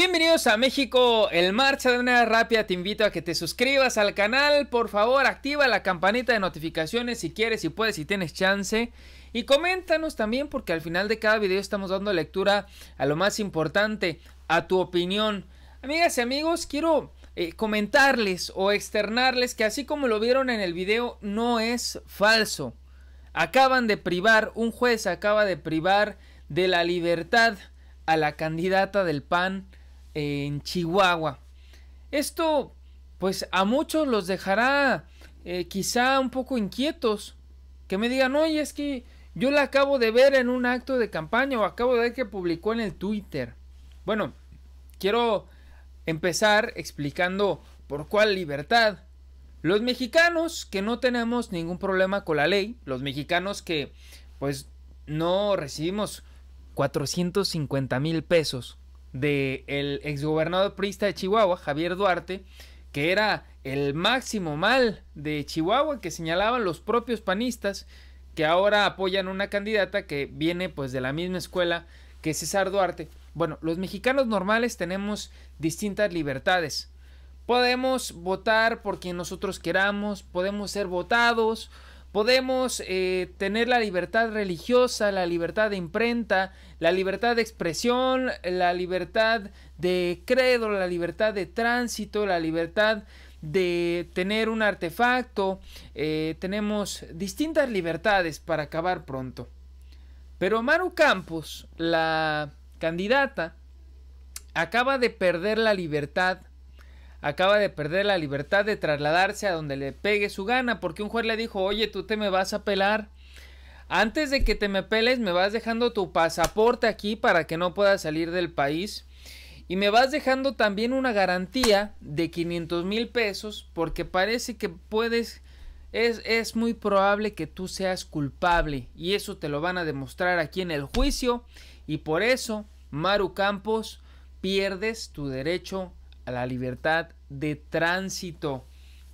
Bienvenidos a México el Marcha de manera rápida. Te invito a que te suscribas al canal. Por favor, activa la campanita de notificaciones si quieres, si puedes, si tienes chance. Y coméntanos también porque al final de cada video estamos dando lectura a lo más importante, a tu opinión. Amigas y amigos, quiero eh, comentarles o externarles que así como lo vieron en el video, no es falso. Acaban de privar, un juez acaba de privar de la libertad a la candidata del PAN en Chihuahua. Esto, pues a muchos los dejará eh, quizá un poco inquietos, que me digan, oye, es que yo la acabo de ver en un acto de campaña o acabo de ver que publicó en el Twitter. Bueno, quiero empezar explicando por cuál libertad. Los mexicanos que no tenemos ningún problema con la ley, los mexicanos que pues no recibimos 450 mil pesos del el exgobernador priista de Chihuahua, Javier Duarte, que era el máximo mal de Chihuahua que señalaban los propios panistas que ahora apoyan una candidata que viene pues de la misma escuela que César Duarte. Bueno, los mexicanos normales tenemos distintas libertades. Podemos votar por quien nosotros queramos, podemos ser votados, podemos eh, tener la libertad religiosa, la libertad de imprenta, la libertad de expresión, la libertad de credo, la libertad de tránsito, la libertad de tener un artefacto. Eh, tenemos distintas libertades para acabar pronto. Pero Maru Campos, la candidata, acaba de perder la libertad acaba de perder la libertad de trasladarse a donde le pegue su gana, porque un juez le dijo, oye, tú te me vas a pelar. Antes de que te me peles, me vas dejando tu pasaporte aquí para que no puedas salir del país. Y me vas dejando también una garantía de 500 mil pesos, porque parece que puedes... Es, es muy probable que tú seas culpable y eso te lo van a demostrar aquí en el juicio y por eso, Maru Campos, pierdes tu derecho la libertad de tránsito.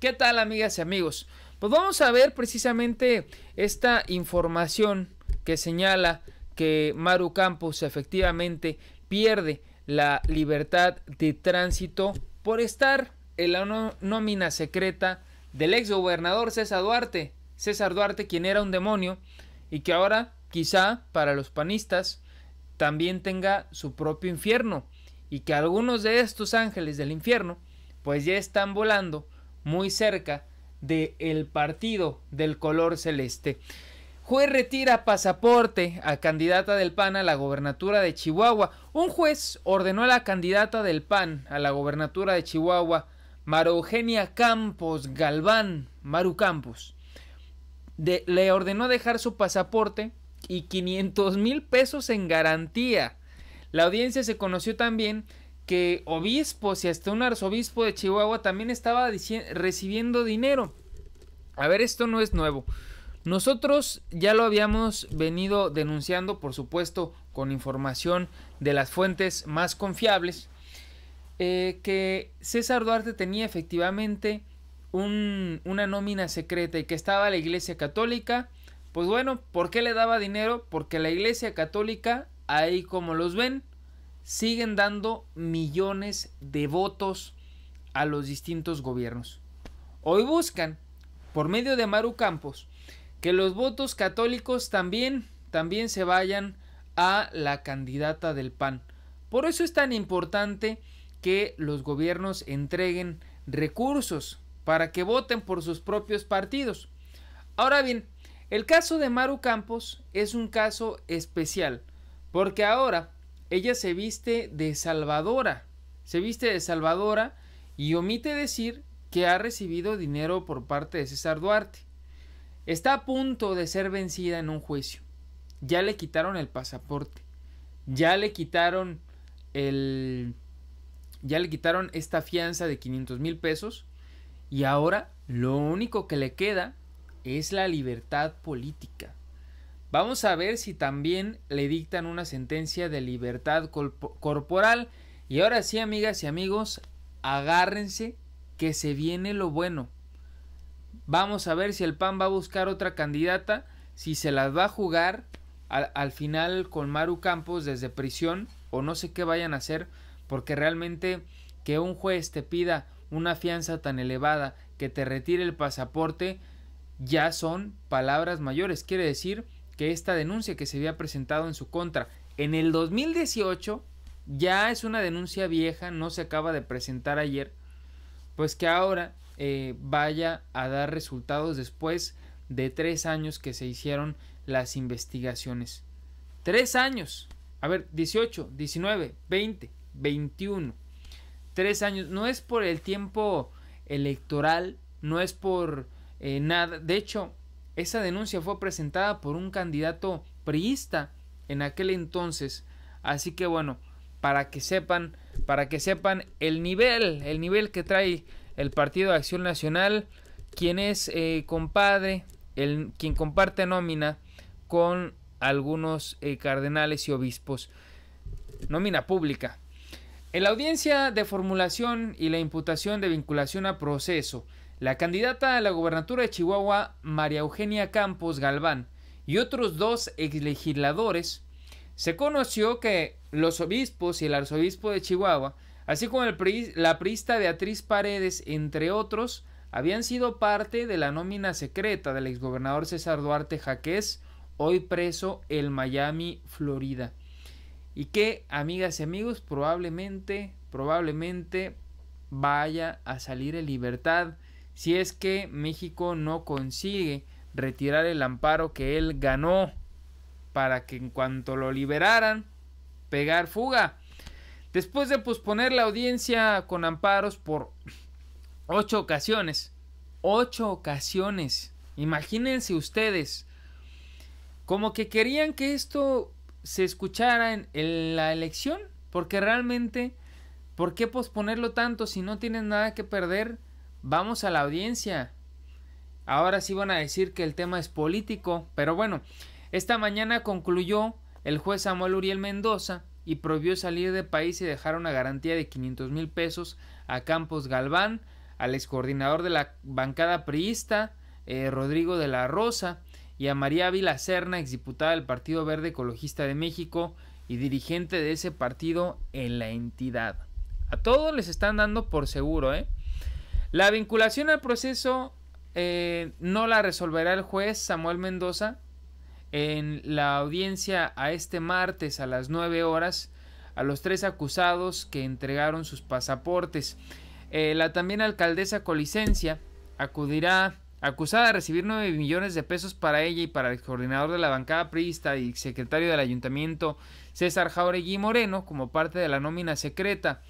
¿Qué tal amigas y amigos? Pues vamos a ver precisamente esta información que señala que Maru Campos efectivamente pierde la libertad de tránsito por estar en la nómina secreta del ex gobernador César Duarte. César Duarte, quien era un demonio y que ahora quizá para los panistas también tenga su propio infierno y que algunos de estos ángeles del infierno pues ya están volando muy cerca del el partido del color celeste. Juez retira pasaporte a candidata del PAN a la gobernatura de Chihuahua. Un juez ordenó a la candidata del PAN a la gobernatura de Chihuahua, Eugenia Campos Galván, Maru Campos, le ordenó dejar su pasaporte y 500 mil pesos en garantía la audiencia se conoció también que obispos y hasta un arzobispo de Chihuahua también estaba recibiendo dinero. A ver, esto no es nuevo. Nosotros ya lo habíamos venido denunciando, por supuesto, con información de las fuentes más confiables, eh, que César Duarte tenía efectivamente una nómina secreta y que estaba la Iglesia Católica. Pues bueno, ¿por qué le daba dinero? Porque la Iglesia Católica ahí como los ven, siguen dando millones de votos a los distintos gobiernos. Hoy buscan, por medio de Maru Campos, que los votos católicos también, también se vayan a la candidata del PAN. Por eso es tan importante que los gobiernos entreguen recursos para que voten por sus propios partidos. Ahora bien, el caso de Maru Campos es un caso especial porque ahora ella se viste de salvadora, se viste de salvadora y omite decir que ha recibido dinero por parte de César Duarte. Está a punto de ser vencida en un juicio. Ya le quitaron el pasaporte. Ya le quitaron el... Ya le quitaron esta fianza de 500 mil pesos. Y ahora lo único que le queda es la libertad política. Vamos a ver si también le dictan una sentencia de libertad corporal. Y ahora sí, amigas y amigos, agárrense que se viene lo bueno. Vamos a ver si el PAN va a buscar otra candidata, si se las va a jugar al, final con Maru Campos desde prisión o no sé qué vayan a hacer, porque realmente que un juez te pida una fianza tan elevada que te retire el pasaporte, ya son palabras mayores. Quiere decir que esta denuncia que se había presentado en su contra en el 2018 ya es una denuncia vieja, no se acaba de presentar ayer, pues que ahora eh, vaya a dar resultados después de tres años que se hicieron las investigaciones. Tres años. A ver, 18, 19, 20, 21. Tres años. No es por el tiempo electoral, no es por eh, nada. De hecho, esa denuncia fue presentada por un candidato priista en aquel entonces. Así que bueno, para que sepan, para que sepan el nivel, el nivel que trae el Partido de Acción Nacional, quien es eh, compadre, el, quien comparte nómina con algunos eh, cardenales y obispos. Nómina pública. En la audiencia de formulación y la imputación de vinculación a proceso, la candidata a la gobernatura de Chihuahua, María Eugenia Campos Galván, y otros dos exlegisladores, se conoció que los obispos y el arzobispo de Chihuahua, así como el la prista Beatriz Paredes, entre otros, habían sido parte de la nómina secreta del exgobernador César Duarte Jaquez, hoy preso en Miami, Florida. Y que, amigas y amigos, probablemente, probablemente vaya a salir en libertad si es que México no consigue retirar el amparo que él ganó para que en cuanto lo liberaran, pegar fuga. Después de posponer la audiencia con amparos por ocho ocasiones, ocho ocasiones, imagínense ustedes, como que querían que esto se escuchara en, la elección, porque realmente, ¿por qué posponerlo tanto si no tienen nada que perder? vamos a la audiencia. Ahora sí van a decir que el tema es político, pero bueno, esta mañana concluyó el juez Samuel Uriel Mendoza y prohibió salir de país y dejar una garantía de 500 mil pesos a Campos Galván, al excoordinador de la bancada priista, eh, Rodrigo de la Rosa, y a María Ávila Serna, exdiputada del Partido Verde Ecologista de México y dirigente de ese partido en la entidad. A todos les están dando por seguro, ¿eh? La vinculación al proceso eh, no la resolverá el juez Samuel Mendoza en la audiencia a este martes a las 9 horas a los tres acusados que entregaron sus pasaportes. Eh, la también alcaldesa licencia acudirá acusada de recibir 9 millones de pesos para ella y para el coordinador de la bancada priista y secretario del ayuntamiento César Jauregui Moreno como parte de la nómina secreta.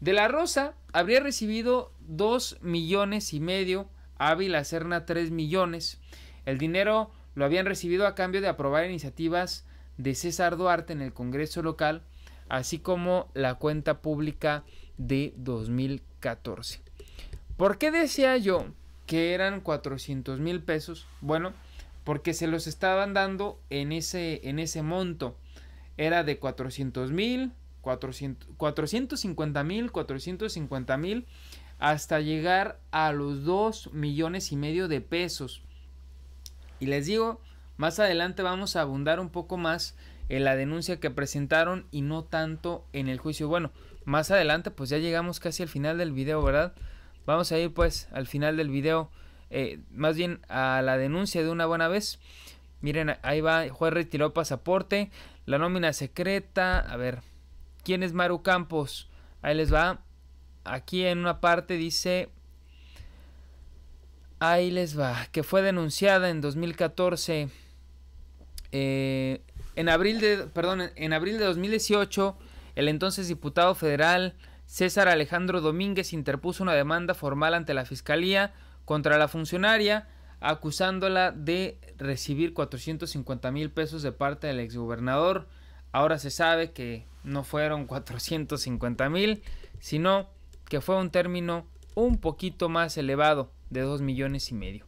De la Rosa habría recibido 2 millones y medio, Ávila Serna 3 millones. El dinero lo habían recibido a cambio de aprobar iniciativas de César Duarte en el Congreso local, así como la cuenta pública de 2014. ¿Por qué decía yo que eran 400 mil pesos? Bueno, porque se los estaban dando en ese, en ese monto. Era de 400 mil, 450 mil, 450 mil, hasta llegar a los 2 millones y medio de pesos. Y les digo, más adelante vamos a abundar un poco más en la denuncia que presentaron y no tanto en el juicio. Bueno, más adelante pues ya llegamos casi al final del video, ¿verdad? Vamos a ir pues al final del video, eh, más bien a la denuncia de una buena vez. Miren, ahí va, juez retiró pasaporte, la nómina secreta, a ver, ¿Quién es Maru Campos? Ahí les va. Aquí en una parte dice... Ahí les va. Que fue denunciada en 2014. Eh, en abril de... Perdón, en abril de 2018, el entonces diputado federal César Alejandro Domínguez interpuso una demanda formal ante la Fiscalía contra la funcionaria acusándola de recibir 450 mil pesos de parte del exgobernador Ahora se sabe que no fueron 450 mil, sino que fue un término un poquito más elevado de 2 millones y medio.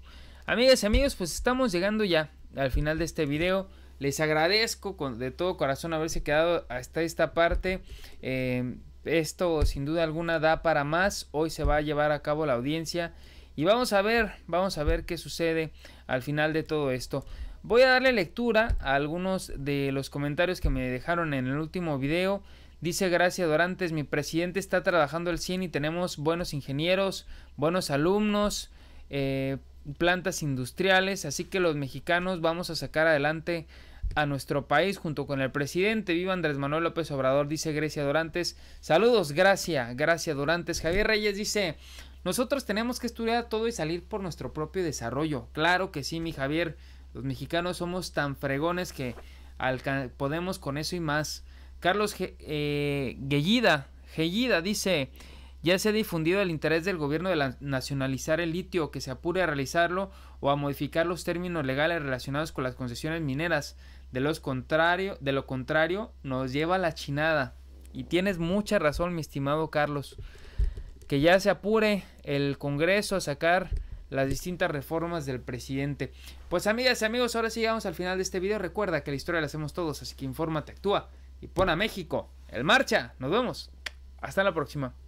Amigas y amigos, pues estamos llegando ya al final de este video. Les agradezco de todo corazón haberse quedado hasta esta parte. Eh, esto sin duda alguna da para más. Hoy se va a llevar a cabo la audiencia. Y vamos a ver, vamos a ver qué sucede al final de todo esto. Voy a darle lectura a algunos de los comentarios que me dejaron en el último video. Dice Gracia Dorantes, mi presidente está trabajando al 100 y tenemos buenos ingenieros, buenos alumnos, eh, plantas industriales, así que los mexicanos vamos a sacar adelante a nuestro país junto con el presidente. Viva Andrés Manuel López Obrador, dice Gracia Dorantes. Saludos, Gracia, Gracia Dorantes. Javier Reyes dice, nosotros tenemos que estudiar todo y salir por nuestro propio desarrollo. Claro que sí, mi Javier. Los mexicanos somos tan fregones que podemos con eso y más. Carlos eh, Gellida, dice, ya se ha difundido el interés del gobierno de nacionalizar el litio, que se apure a realizarlo o a modificar los términos legales relacionados con las concesiones mineras. De, contrario, de lo contrario, nos lleva a la chinada. Y tienes mucha razón, mi estimado Carlos. Que ya se apure el Congreso a sacar las distintas reformas del presidente. Pues amigas y amigos, ahora sí llegamos al final de este video. Recuerda que la historia la hacemos todos, así que infórmate, actúa y pon a México en marcha. Nos vemos. Hasta la próxima.